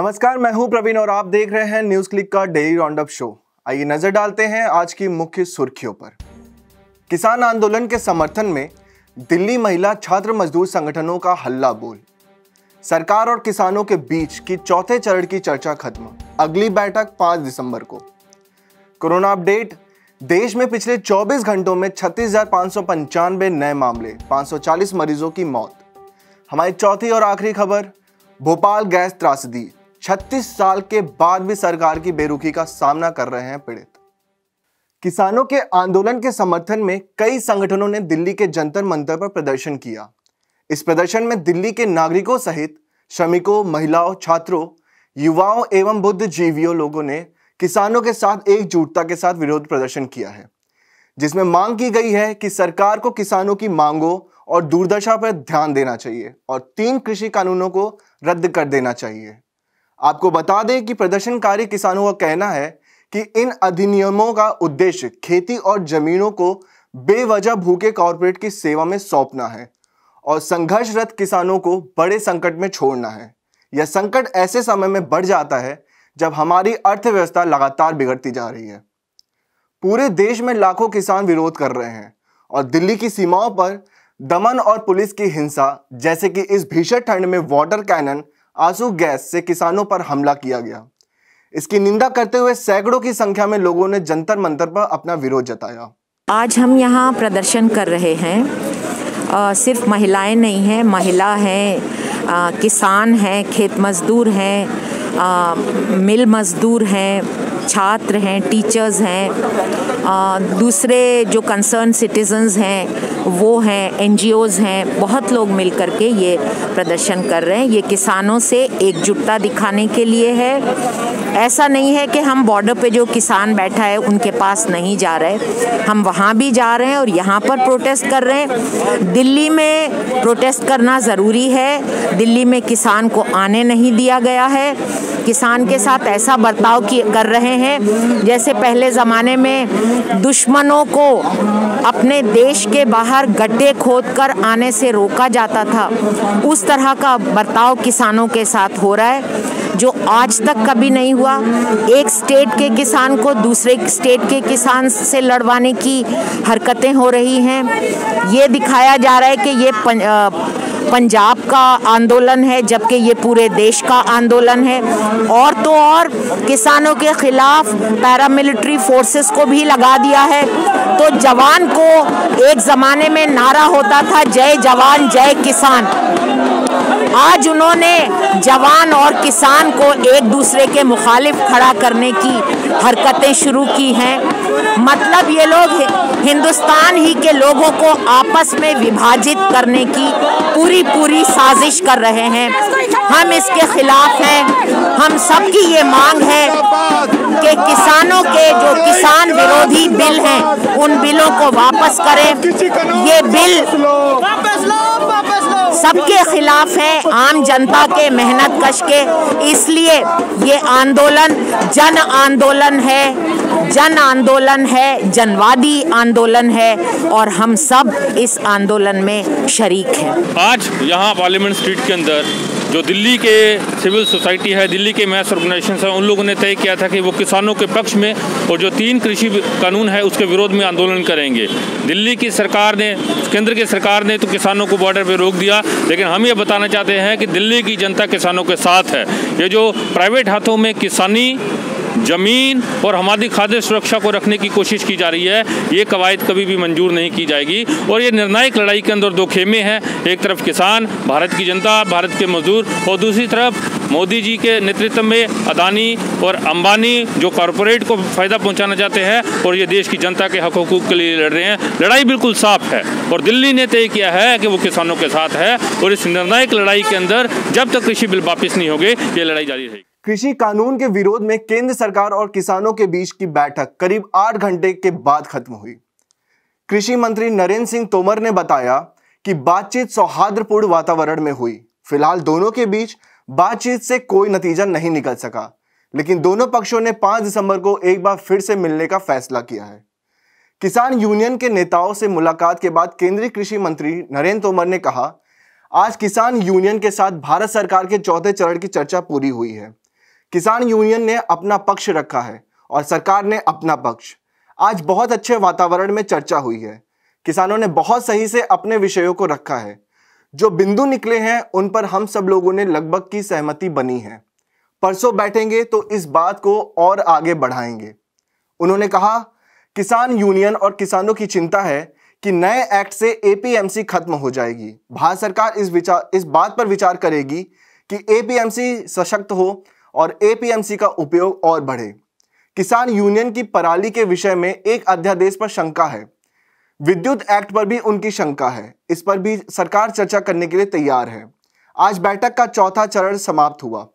नमस्कार मैं हूं प्रवीण और आप देख रहे हैं न्यूज क्लिक का डेली राउंडअप शो आइए नजर डालते हैं आज की मुख्य सुर्खियों पर किसान आंदोलन के समर्थन में दिल्ली महिला छात्र मजदूर संगठनों का हल्ला बोल सरकार और किसानों के बीच की चौथे चरण की चर्चा खत्म अगली बैठक 5 दिसंबर को कोरोना अपडेट देश में पिछले 24 घंटों में छत्तीस नए मामले 540 मरीजों की मौत हमारी चौथी और आखिरी खबर भोपाल गैस त्रासदी छत्तीस साल के बाद भी सरकार की बेरुखी का सामना कर रहे हैं पीड़ित किसानों के आंदोलन के समर्थन में कई संगठनों ने दिल्ली के जंतर मंतर पर प्रदर्शन किया इस प्रदर्शन में दिल्ली के नागरिकों सहित श्रमिकों महिलाओं छात्रों युवाओं एवं बुद्ध जीवियों लोगों ने किसानों के साथ एकजुटता के साथ विरोध प्रदर्शन किया है जिसमें मांग की गई है कि सरकार को किसानों की मांगों और दुर्दशा पर ध्यान देना चाहिए और तीन कृषि कानूनों को रद्द कर देना चाहिए आपको बता दें कि प्रदर्शनकारी किसानों का कहना है कि इन अधिनियमों का उद्देश्य खेती और जमीनों को बेवजह भूखे कॉरपोरेट की सेवा में सौंपना है और संघर्षरत किसानों को बड़े संकट में छोड़ना है यह संकट ऐसे समय में बढ़ जाता है जब हमारी अर्थव्यवस्था लगातार बिगड़ती जा रही है पूरे देश में लाखों किसान विरोध कर रहे हैं और दिल्ली की सीमाओं पर दमन और पुलिस की हिंसा जैसे कि इस भीषण ठंड में वाटर कैनन आंसू गैस से किसानों पर हमला किया गया इसकी निंदा करते हुए सैकड़ों की संख्या में लोगों ने जंतर मंतर पर अपना विरोध जताया आज हम यहाँ प्रदर्शन कर रहे हैं आ, सिर्फ महिलाएं नहीं हैं महिला हैं किसान हैं खेत मजदूर हैं मिल मजदूर हैं छात्र हैं टीचर्स हैं दूसरे जो कंसर्न सिटीजन्स हैं वो हैं एन हैं बहुत लोग मिल करके ये प्रदर्शन कर रहे हैं ये किसानों से एकजुटता दिखाने के लिए है ऐसा नहीं है कि हम बॉर्डर पे जो किसान बैठा है उनके पास नहीं जा रहे हम वहाँ भी जा रहे हैं और यहाँ पर प्रोटेस्ट कर रहे हैं दिल्ली में प्रोटेस्ट करना ज़रूरी है दिल्ली में किसान को आने नहीं दिया गया है किसान के साथ ऐसा बर्ताव कर रहे हैं जैसे पहले ज़माने में दुश्मनों को अपने देश के बाहर गड्ढे खोद कर आने से रोका जाता था उस तरह का बर्ताव किसानों के साथ हो रहा है जो आज तक कभी नहीं हुआ एक स्टेट के किसान को दूसरे स्टेट के किसान से लड़वाने की हरकतें हो रही हैं ये दिखाया जा रहा है कि ये पंजाब का आंदोलन है जबकि ये पूरे देश का आंदोलन है और तो और किसानों के खिलाफ पैरामिलिट्री फोर्सेस को भी लगा दिया है तो जवान को एक ज़माने में नारा होता था जय जवान जय किसान आज उन्होंने जवान और किसान को एक दूसरे के मुखालिफ खड़ा करने की हरकतें शुरू की हैं मतलब ये लोग हिंदुस्तान ही के लोगों को आपस में विभाजित करने की पूरी पूरी साजिश कर रहे हैं हम इसके खिलाफ हैं हम सबकी ये मांग है कि किसानों के जो किसान विरोधी बिल हैं उन बिलों को वापस करें ये बिल सबके खिलाफ है आम जनता के मेहनत कश के इसलिए ये आंदोलन जन आंदोलन है जन आंदोलन है जनवादी आंदोलन है और हम सब इस आंदोलन में शरीक हैं आज यहाँ पार्लियामेंट स्ट्रीट के अंदर जो दिल्ली के सिविल सोसाइटी है दिल्ली के मैथ ऑर्गेनाइजेशन है उन लोगों ने तय किया था कि वो किसानों के पक्ष में और जो तीन कृषि कानून है उसके विरोध में आंदोलन करेंगे दिल्ली की सरकार ने केंद्र की सरकार ने तो किसानों को बॉर्डर पर रोक दिया लेकिन हम ये बताना चाहते हैं कि दिल्ली की जनता किसानों के साथ है ये जो प्राइवेट हाथों में किसानी ज़मीन और हमारी खाद्य सुरक्षा को रखने की कोशिश की जा रही है ये कवायद कभी भी मंजूर नहीं की जाएगी और ये निर्णायक लड़ाई के अंदर दो खेमे हैं एक तरफ किसान भारत की जनता भारत के मजदूर और दूसरी तरफ मोदी जी के नेतृत्व में अदानी और अंबानी जो कॉरपोरेट को फ़ायदा पहुंचाना चाहते हैं और ये देश की जनता के हक हकूक के लिए लड़ रहे हैं लड़ाई बिल्कुल साफ है और दिल्ली ने तय किया है कि वो किसानों के साथ है और इस निर्णायक लड़ाई के अंदर जब तक कृषि बिल वापस नहीं होगे ये लड़ाई जारी रहेगी कृषि कानून के विरोध में केंद्र सरकार और किसानों के बीच की बैठक करीब आठ घंटे के बाद खत्म हुई कृषि मंत्री नरेंद्र सिंह तोमर ने बताया कि बातचीत सौहार्दपूर्ण वातावरण में हुई फिलहाल दोनों के बीच बातचीत से कोई नतीजा नहीं निकल सका लेकिन दोनों पक्षों ने 5 दिसंबर को एक बार फिर से मिलने का फैसला किया है किसान यूनियन के नेताओं से मुलाकात के बाद केंद्रीय कृषि मंत्री नरेंद्र तोमर ने कहा आज किसान यूनियन के साथ भारत सरकार के चौथे चरण की चर्चा पूरी हुई है किसान यूनियन ने अपना पक्ष रखा है और सरकार ने अपना पक्ष आज बहुत अच्छे वातावरण में चर्चा हुई है किसानों ने बहुत सही से अपने विषयों को रखा है जो बिंदु निकले हैं उन पर हम सब लोगों ने लगभग की सहमति बनी है परसों बैठेंगे तो इस बात को और आगे बढ़ाएंगे उन्होंने कहा किसान यूनियन और किसानों की चिंता है कि नए एक्ट से एपीएमसी खत्म हो जाएगी भारत सरकार इस विचार इस बात पर विचार करेगी कि एपीएमसी सशक्त हो और एपीएमसी का उपयोग और बढ़े किसान यूनियन की पराली के विषय में एक अध्यादेश पर शंका है विद्युत एक्ट पर भी उनकी शंका है इस पर भी सरकार चर्चा करने के लिए तैयार है आज बैठक का चौथा चरण समाप्त हुआ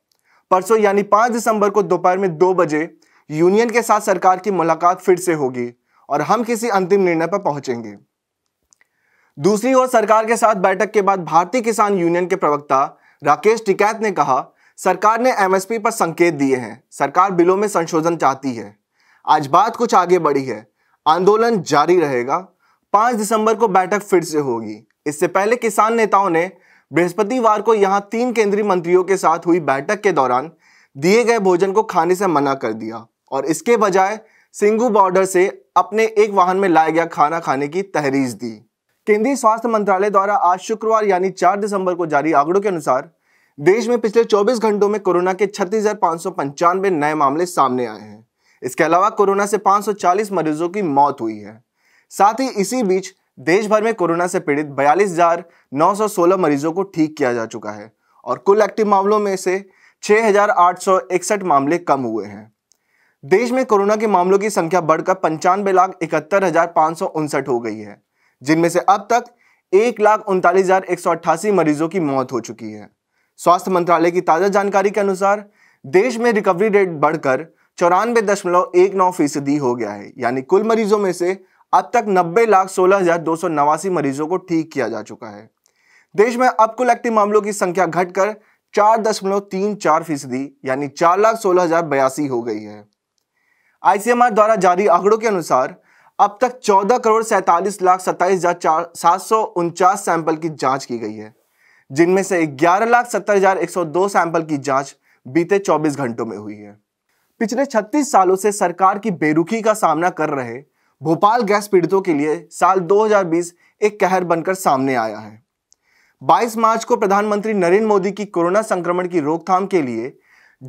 परसों यानी पांच दिसंबर को दोपहर में दो बजे यूनियन के साथ सरकार की मुलाकात फिर से होगी और हम किसी अंतिम निर्णय पर पहुंचेंगे दूसरी ओर सरकार के साथ बैठक के बाद भारतीय किसान यूनियन के प्रवक्ता राकेश टिकैत ने कहा सरकार ने एमएसपी पर संकेत दिए हैं सरकार बिलों में संशोधन चाहती है आज बात कुछ आगे बढ़ी है आंदोलन जारी रहेगा पांच दिसंबर को बैठक फिर से होगी इससे पहले किसान नेताओं ने बृहस्पतिवार को यहां तीन केंद्रीय मंत्रियों के साथ हुई बैठक के दौरान दिए गए भोजन को खाने से मना कर दिया और इसके बजाय सिंगू बॉर्डर से अपने एक वाहन में लाया गया खाना खाने की तहरीज दी केंद्रीय स्वास्थ्य मंत्रालय द्वारा आज शुक्रवार यानी 4 दिसंबर को जारी आंकड़ों के अनुसार देश में पिछले 24 घंटों में कोरोना के छत्तीस नए मामले सामने आए हैं इसके अलावा कोरोना से 540 मरीजों की मौत हुई है साथ ही इसी बीच देश भर में कोरोना से पीड़ित बयालीस मरीजों को ठीक किया जा चुका है और कुल एक्टिव मामलों में से 6,861 मामले कम हुए हैं देश में कोरोना के मामलों की संख्या बढ़कर पंचानवे लाख इकहत्तर हजार पाँच सौ उनसठ हो गई है जिनमें से अब तक एक लाख उनतालीस हजार एक सौ अट्ठासी मरीजों की मौत हो चुकी है स्वास्थ्य मंत्रालय की ताज़ा जानकारी के अनुसार देश में रिकवरी रेट बढ़कर चौरानवे दशमलव एक नौ फीसदी हो गया है यानी कुल मरीजों में से अब तक नब्बे लाख सोलह हजार दो सौ नवासी मरीजों को ठीक किया जा चुका है देश में अब कुल एक्टिव मामलों की संख्या घटकर चार दशमलव तीन चार फीसदी यानी चार लाख सोलह हजार बयासी हो गई है आईसीएमआर द्वारा जारी आंकड़ों के अनुसार अब तक चौदह करोड़ सैंतालीस लाख सत्ताईस हजार सात सौ उनचास सैंपल की जांच की गई है जिनमें से ग्यारह लाख सत्तर हजार एक सौ दो सैंपल की जांच बीते 24 घंटों में हुई है पिछले 36 सालों से सरकार की बेरुखी का सामना कर रहे भोपाल गैस पीड़ितों के लिए साल 2020 एक कहर बनकर सामने आया है 22 मार्च को प्रधानमंत्री नरेंद्र मोदी की कोरोना संक्रमण की रोकथाम के लिए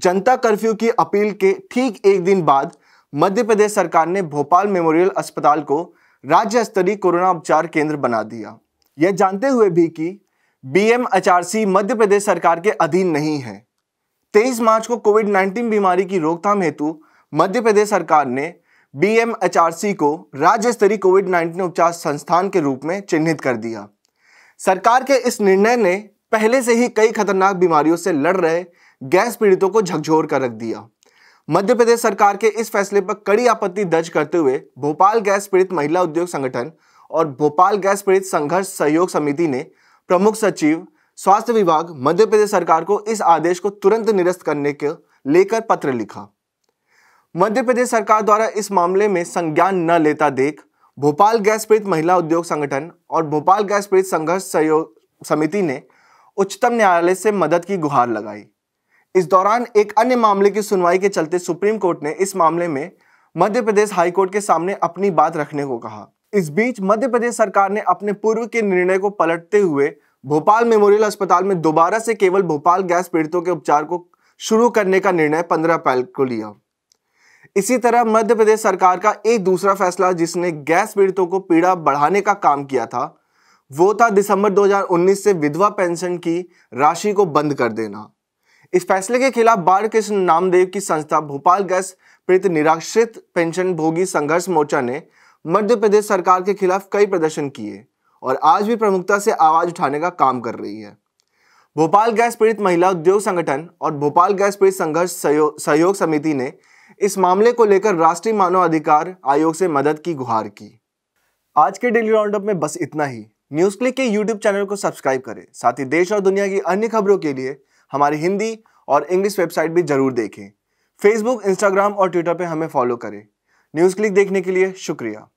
जनता कर्फ्यू की अपील के ठीक एक दिन बाद मध्य प्रदेश सरकार ने भोपाल मेमोरियल अस्पताल को राज्य स्तरीय कोरोना उपचार केंद्र बना दिया यह जानते हुए भी कि बीएम एचआरसी मध्य प्रदेश सरकार के अधीन नहीं है 23 मार्च को कोविड 19 बीमारी की रोकथाम हेतु मध्य प्रदेश सरकार ने बीएमएचआरसी को राज्य स्तरीय कोविड 19 उपचार संस्थान के रूप में चिन्हित कर दिया सरकार के इस निर्णय ने पहले से ही कई खतरनाक बीमारियों से लड़ रहे गैस पीड़ितों को झकझोर कर रख दिया मध्य प्रदेश सरकार के इस फैसले पर कड़ी आपत्ति दर्ज करते हुए भोपाल गैस पीड़ित महिला उद्योग संगठन और भोपाल गैस पीड़ित संघर्ष सहयोग समिति ने प्रमुख सचिव स्वास्थ्य विभाग मध्य प्रदेश सरकार को इस आदेश को तुरंत निरस्त करने के लेकर पत्र लिखा मध्य प्रदेश सरकार द्वारा इस मामले में संज्ञान न लेता देख भोपाल गैस पीड़ित महिला उद्योग संगठन और भोपाल गैस पीड़ित संघर्ष सहयोग समिति ने उच्चतम न्यायालय से मदद की गुहार लगाई इस दौरान एक अन्य मामले की सुनवाई के चलते सुप्रीम कोर्ट ने इस मामले में मध्य प्रदेश हाईकोर्ट के सामने अपनी बात रखने को कहा इस बीच मध्य प्रदेश सरकार ने अपने पूर्व के निर्णय को पलटते हुए भोपाल मेमोरियल अस्पताल में दोबारा से केवल भोपाल गैस पीड़ितों के उपचार को शुरू करने का निर्णय 15 अप्रैल को लिया इसी तरह मध्य प्रदेश सरकार का एक दूसरा फैसला जिसने गैस पीड़ितों को पीड़ा बढ़ाने का काम किया था वो था दिसंबर 2019 से विधवा पेंशन की राशि को बंद कर देना इस फैसले के खिलाफ बालकृष्ण नामदेव की संस्था भोपाल गैस पीड़ित निराश्रित पेंशन भोगी संघर्ष मोर्चा ने मध्य प्रदेश सरकार के खिलाफ कई प्रदर्शन किए और आज भी प्रमुखता से आवाज उठाने का काम कर रही है भोपाल गैस पीड़ित महिला उद्योग संगठन और भोपाल गैस पीड़ित संघर्ष सहयोग समिति ने इस मामले को लेकर राष्ट्रीय मानवाधिकार आयोग से मदद की गुहार की आज के डेली राउंडअप में बस इतना ही न्यूज क्लिक के यूट्यूब चैनल को सब्सक्राइब करें साथ ही देश और दुनिया की अन्य खबरों के लिए हमारी हिंदी और इंग्लिश वेबसाइट भी जरूर देखें फेसबुक इंस्टाग्राम और ट्विटर पर हमें फॉलो करें न्यूज क्लिक देखने के लिए शुक्रिया